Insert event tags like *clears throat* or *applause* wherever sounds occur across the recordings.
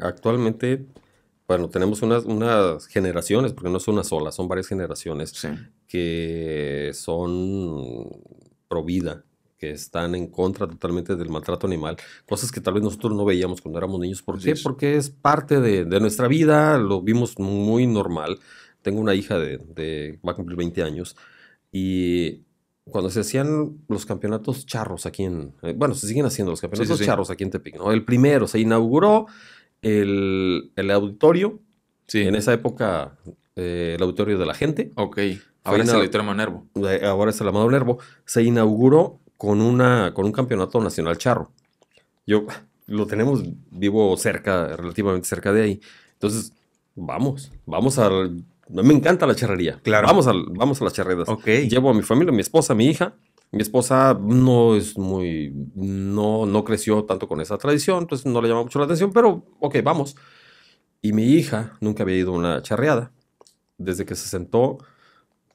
actualmente, bueno, tenemos unas, unas generaciones, porque no es una sola, son varias generaciones que son pro vida, que están en contra totalmente del maltrato animal, cosas que tal vez nosotros no veíamos cuando éramos niños. ¿Por qué? Porque es parte de, nuestra vida, lo vimos muy normal. Tengo una hija de, va a cumplir 20 años y cuando se hacían los campeonatos charros aquí en, eh, bueno, se siguen haciendo los campeonatos charros aquí en Tepic, ¿no? El primero se inauguró el, el auditorio. Sí. En esa época, eh, el auditorio de la gente. Ok. Ahora es el auditorio Nervo. Ahora es el Amado Nervo. Se inauguró con, una, con un campeonato nacional charro. Yo lo tenemos vivo cerca, relativamente cerca de ahí. Entonces, vamos, vamos al... Me encanta la charrería. Claro. Vamos al vamos a las charredas. Ok. Llevo a mi familia, mi esposa, mi hija. Mi esposa no es muy, no, no creció tanto con esa tradición, entonces no le llama mucho la atención, pero ok, vamos. Y mi hija nunca había ido a una charreada. Desde que se sentó,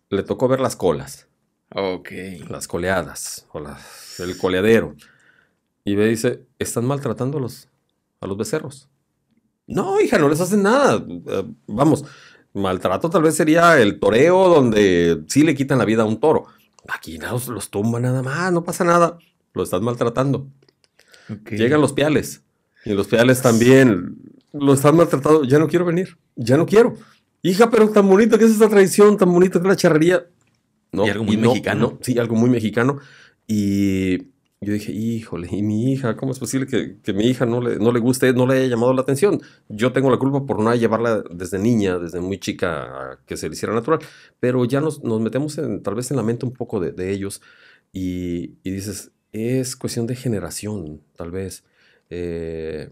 le tocó ver las colas. Ok. Las coleadas, o las, el coleadero. Y me dice, están maltratando a los, becerros. No, hija, no les hacen nada. Eh, vamos, maltrato tal vez sería el toreo donde sí le quitan la vida a un toro. Aquí los, los tumba nada más, no pasa nada. Lo están maltratando. Llegan los piales. Y los piales también lo están maltratando. Ya no quiero venir. Ya no quiero. Hija, pero tan bonita que es esta tradición, tan bonita que es la charrería. No, y algo muy mexicano. sí, algo muy mexicano. Y yo dije, híjole, ¿y mi hija? ¿Cómo es posible que, que mi hija no le, no le guste, no le haya llamado la atención? Yo tengo la culpa por no llevarla desde niña, desde muy chica, a que se le hiciera natural. Pero ya nos, nos metemos en, tal vez en la mente un poco de, de ellos y, y, dices, es cuestión de generación, tal vez. Eh,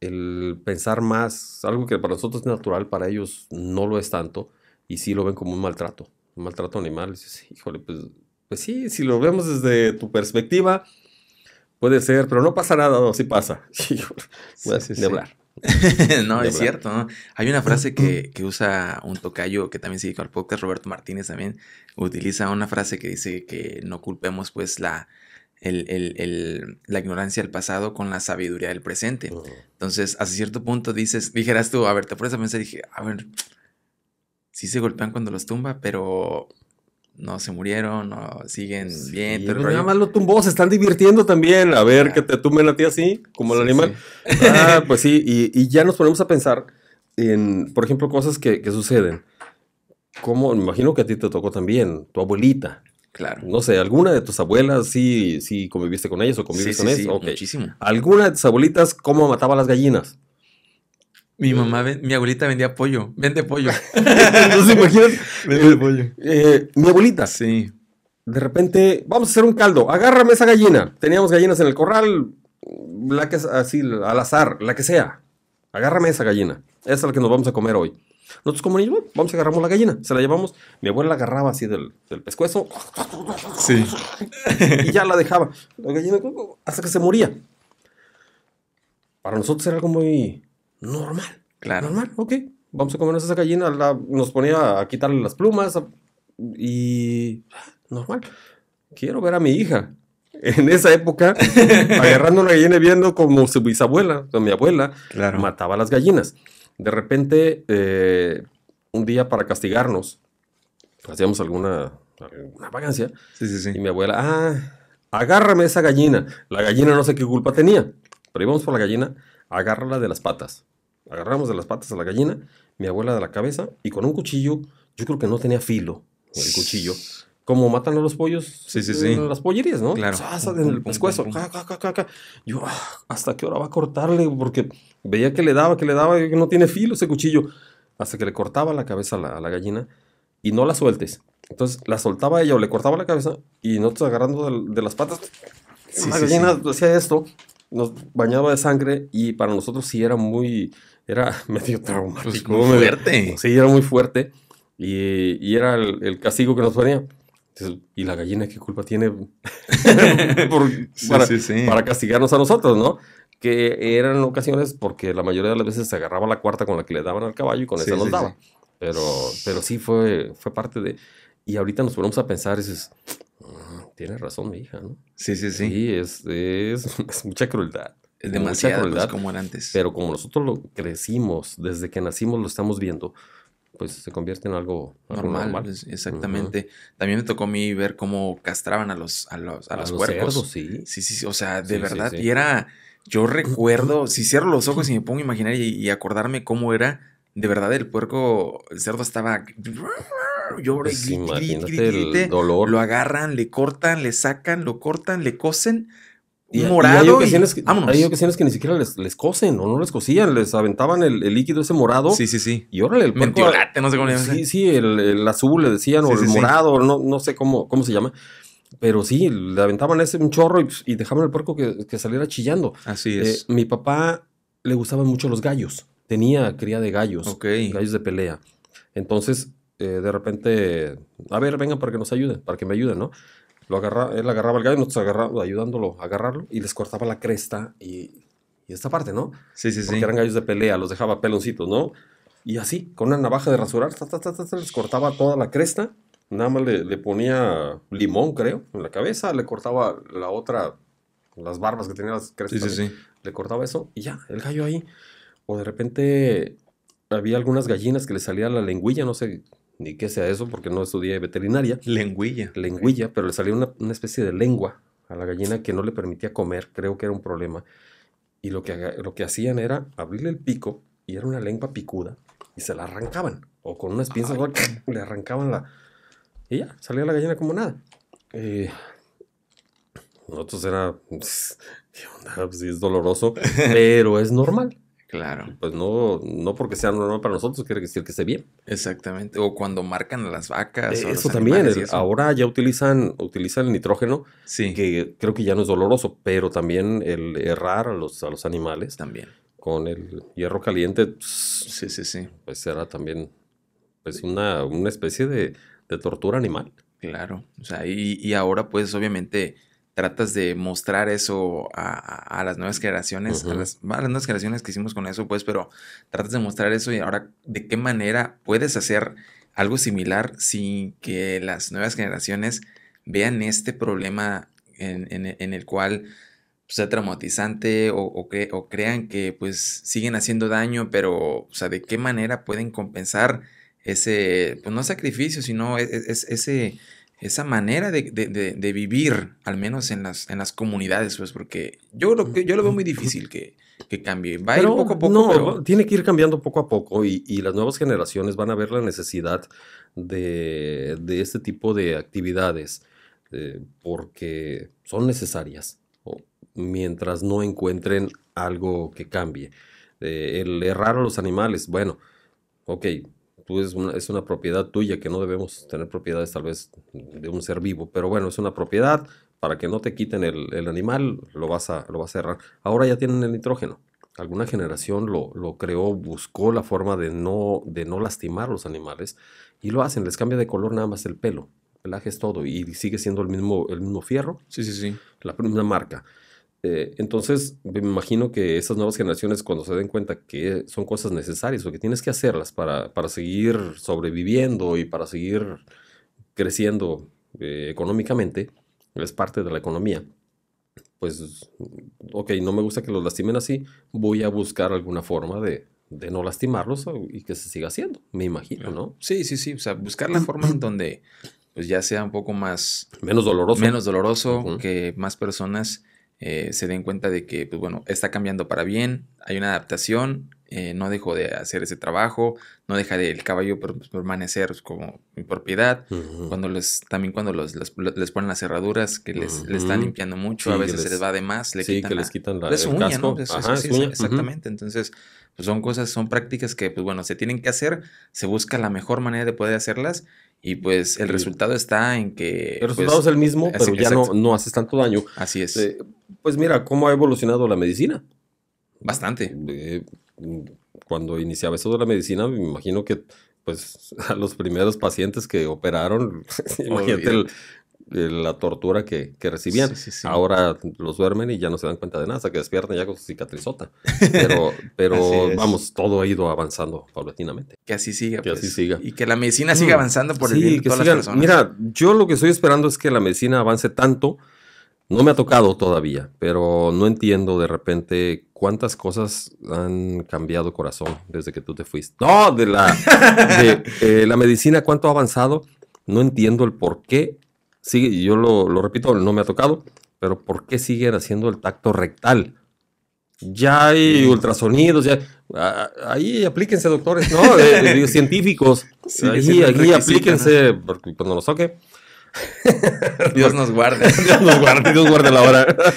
el pensar más, algo que para nosotros es natural, para ellos no lo es tanto y sí lo ven como un maltrato, un maltrato animal. dices, híjole, pues, pues sí, si lo vemos desde tu perspectiva Puede ser, pero no pasa nada, no, sí pasa. no, es cierto. ¿no? Hay una frase que, *clears throat* usa un tocayo que también se dedicó al podcast, Roberto Martínez también, utiliza una frase que dice que no culpemos pues la, la ignorancia del pasado con la sabiduría del presente. Mm. Entonces, a cierto punto dices, dijeras tú, a ver, te pones a pensar, dije, a ver, sí se golpean cuando los tumba, pero no se murieron, no, siguen bien. Pero pues, nada más lo tumbó, se están divirtiendo también. A ver, que te tumben a ti así, como el animal. Ah, pues sí, y, ya nos ponemos a pensar en, por ejemplo, cosas que, suceden. Como, me imagino que a ti te tocó también, tu abuelita. Claro. No sé, alguna de tus abuelas sí, sí conviviste con ellas o conviviste con sí, ellas. Sí, muchísimo. ¿Alguna de tus abuelitas cómo mataba las gallinas? Mi mamá, mi abuelita vendía pollo, vende pollo. *laughs* ¿No se imaginan? Vende eh, pollo. Eh, mi abuelita. Sí. De repente, vamos a hacer un caldo, agárrame esa gallina. Teníamos gallinas en el corral, la que así, al azar, la que sea. Agárrame esa gallina. Esa es la que nos vamos a comer hoy. Nosotros como niños, vamos a agarramos la gallina, se la llevamos. Mi abuela la agarraba así del, del pescuezo. Sí. Y ya la dejaba. La gallina hasta que se moría. Para nosotros era algo muy normal. Claro. Normal, ok. Vamos a comernos esa gallina. nos ponía a quitarle las plumas y normal. Quiero ver a mi hija. En esa época, *laughs* agarrando una gallina y viendo como su bisabuela, mi abuela, mataba a las gallinas. De repente, eh, un día para castigarnos, hacíamos alguna, vacancia, Sí, sí, sí. Y mi abuela, ah, agárrame esa gallina. La gallina no sé qué culpa tenía, pero íbamos por la gallina, agárrala de las patas agarramos de las patas a la gallina, mi abuela de la cabeza, y con un cuchillo, yo creo que no tenía filo el cuchillo. Como matan a los pollos eh, las pollerías, ¿no? Claro. en el pescuezo. yo, ¿hasta qué hora va a cortarle? Porque veía que le daba, que le daba, que no tiene filo ese cuchillo. Hasta que le cortaba la cabeza a la, gallina y no la sueltes. Entonces la soltaba ella o le cortaba la cabeza y nosotros agarrando de, de las patas. la gallina hacía esto, nos bañaba de sangre y para nosotros sí era muy era *laughs* medio pues, traumático. fuerte. sí, era muy fuerte. Y, y era el, castigo que nos ponía. ¿Y la gallina qué culpa tiene *laughs* *laughs* para, castigarnos a nosotros, no? Que eran ocasiones porque la mayoría de las veces se agarraba la cuarta con la que le daban al caballo y con esa nos daba. Pero, pero sí fue, fue parte de... Y ahorita nos ponemos a pensar, dices, ah, tienes razón mi hija, ¿no? Sí, sí, sí. Sí, es, es mucha crueldad demasiado demasiada como era antes. Pero como nosotros lo crecimos, desde que nacimos lo estamos viendo, pues se convierte en algo normal. exactamente. También me tocó a mí ver cómo castraban a los, a los, a, los, Cerdos, sí. sí, sí, o sea, de verdad. Y era, yo recuerdo, si cierro los ojos y me pongo a imaginar y, acordarme cómo era, de verdad el puerco, el cerdo estaba llora pues, el dolor. Lo agarran, le cortan, le sacan, lo cortan, le cosen y, morado. hay, ocasiones que, que, ni siquiera les, cosen o no les cosían, les aventaban el, líquido ese morado. Sí, sí, sí. Y órale, el Mentiolate, no sé cómo le llaman. Sí, sí, el, azul le decían, o el morado, No, sé cómo, cómo se llama. Pero sí, le aventaban ese un chorro y, dejaban el puerco que, saliera chillando. Así eh, es. mi papá le gustaban mucho los gallos. Tenía cría de gallos. Ok. Gallos de pelea. Entonces, eh, de repente, a ver, vengan para que nos ayuden, para que me ayuden, ¿no? él agarraba el gallo, nosotros ayudándolo a agarrarlo y les cortaba la cresta y, esta parte, ¿no? Sí, sí, sí. eran gallos de pelea, los dejaba peloncitos, ¿no? Y así, con una navaja de rasurar, les cortaba toda la cresta, nada más le, le, ponía limón, creo, en la cabeza, le cortaba la otra, las barbas que tenía las crestas. Sí, sí, sí. Le cortaba eso y ya, el gallo ahí. O de repente había algunas gallinas que le salía la lengüilla, no sé ni qué sea eso, porque no estudié veterinaria. Lenguilla. Lenguilla, pero le salió una, una especie de lengua a la gallina que no le permitía comer, creo que era un problema. Y lo que, lo que hacían era abrirle el pico, y era una lengua picuda, y se la arrancaban, o con unas pinzas *laughs* le arrancaban la... Y ya, salía la gallina como nada. Eh, nosotros era... Pues, ¿Qué onda? Pues sí, es doloroso, *laughs* pero es normal. Claro. Pues no, no porque sea normal para nosotros quiere decir que esté bien. Exactamente. O cuando marcan a las vacas. Eh, eso también. Ahora ya utilizan, utilizan el nitrógeno, que creo que ya no es doloroso, pero también el errar a los, a los animales. También. Con el hierro caliente. sí, sí, sí. Pues será también pues una, una especie de, tortura animal. Claro. O sea, y, y ahora pues obviamente tratas de mostrar eso a, las nuevas generaciones, a, las, nuevas generaciones que hicimos con eso, pues, pero tratas de mostrar eso y ahora de qué manera puedes hacer algo similar sin que las nuevas generaciones vean este problema en, el cual pues, sea traumatizante o, o, crean que pues siguen haciendo daño, pero, o sea, de qué manera pueden compensar ese, pues no sacrificio, sino e, e, ese esa manera de, vivir, al menos en las, en las comunidades, pues, porque yo lo, yo lo veo muy difícil que, cambie. Va a ir poco a poco. No, tiene que ir cambiando poco a poco y, las nuevas generaciones van a ver la necesidad de, este tipo de actividades eh, porque son necesarias mientras no encuentren algo que cambie. Eh, el errar a los animales, bueno, ok, tú es una, es una propiedad tuya que no debemos tener propiedades tal vez de un ser vivo, pero bueno, es una propiedad, para que no te quiten el, animal, lo vas, a, lo vas a cerrar. Ahora ya tienen el nitrógeno. Alguna generación lo, lo, creó, buscó la forma de no, de no lastimar los animales y lo hacen, les cambia de color nada más el pelo, el pelaje es todo y sigue siendo el mismo, el mismo fierro. Sí, sí, sí. La misma marca. Eh, entonces, me imagino que esas nuevas generaciones, cuando se den cuenta que son cosas necesarias o que tienes que hacerlas para, para seguir sobreviviendo y para seguir creciendo eh, económicamente, es parte de la economía. Pues, ok, no me gusta que los lastimen así, voy a buscar alguna forma de, no lastimarlos y que se siga haciendo, me imagino, ¿no? Sí, sí, sí, o sea, buscar la forma en donde pues, ya sea un poco más... Menos doloroso. Menos doloroso, que más personas eh, se den cuenta de que, pues, bueno, está cambiando para bien, hay una adaptación eh, no dejo de hacer ese trabajo, no deja el caballo pues, permanecer pues, como mi propiedad. cuando les, también cuando les, ponen las cerraduras, que les, están limpiando mucho, a veces les, se les va de más, le que les quitan la, pues, el exactamente. Entonces, son cosas, son prácticas que, pues bueno, se tienen que hacer, se busca la mejor manera de poder hacerlas. Y pues el resultado está en que... El resultado es el mismo, pero ya no, no, haces tanto daño. Así es. Eh, pues mira, cómo ha evolucionado la medicina. Bastante. Mm, cuando iniciaba eso de la medicina, me imagino que pues *laughs* a los primeros pacientes que operaron, *laughs* imagínate la tortura que, recibían. Ahora los duermen y ya no se dan cuenta de nada, hasta que despiertan ya con su cicatrizota. *laughs* Pero, pero vamos, todo ha ido avanzando paulatinamente. Que así siga. Que así pues. siga. Y que la medicina siga mm. avanzando por el bien de todas las personas. Mira, yo lo que estoy esperando es que la medicina avance tanto no me ha tocado todavía, pero no entiendo de repente cuántas cosas han cambiado corazón desde que tú te fuiste. No, de la, *laughs* eh, la medicina, cuánto ha avanzado. No entiendo el por qué. Sigue, yo lo, repito, no me ha tocado, pero ¿por qué siguen haciendo el tacto rectal? Ya hay ultrasonidos, ya. ahí aplíquense, doctores, ¿no? *laughs* Eh, científicos. ahí, aplíquense, ¿no? cuando los toque. *laughs* Dios nos guarde. Dios nos guarde, Dios guarde la hora. *laughs*